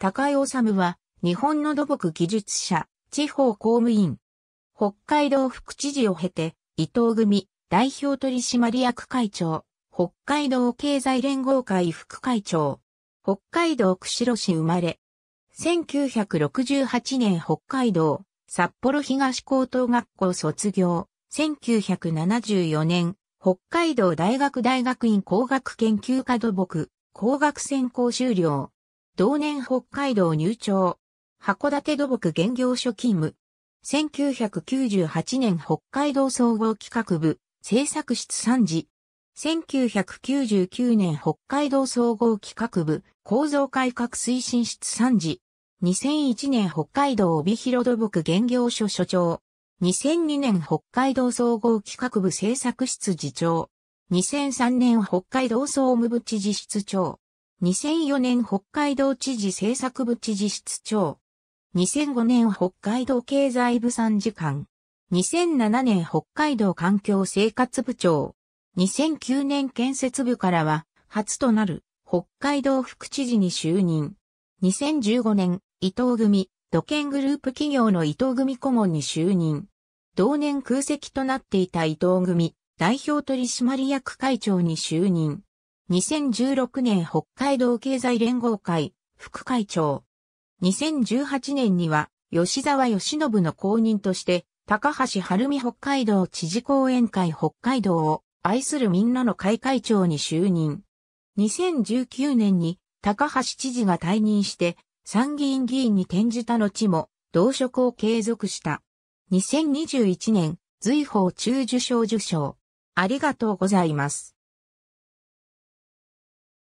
高井治は、日本の土木技術者、地方公務員。北海道副知事を経て、伊藤組、代表取締役会長、北海道経済連合会副会長、北海道釧路市生まれ。1968年北海道、札幌東高等学校卒業。1974年、北海道大学大学院工学研究科土木、工学専攻修了。同年北海道入庁。函館土木現業所勤務。1998年北海道総合企画部、制作室参事。1999年北海道総合企画部、構造改革推進室参事。2001年北海道帯広土木現業所所長。2002年北海道総合企画部制作室次長。2003年北海道総務部知事室長。2004年北海道知事政策部知事室長。2005年北海道経済部参事官。2007年北海道環境生活部長。2009年建設部からは、初となる北海道副知事に就任。2015年、伊藤組、土建グループ企業の伊藤組顧問に就任。同年空席となっていた伊藤組、代表取締役会長に就任。2016年北海道経済連合会、副会長。2018年には、吉沢義信の後任として、高橋晴美北海道知事講演会北海道を愛するみんなの会会長に就任。2019年に高橋知事が退任して参議院議員に転じた後も同職を継続した。2021年、随法中受賞受賞。ありがとうございます。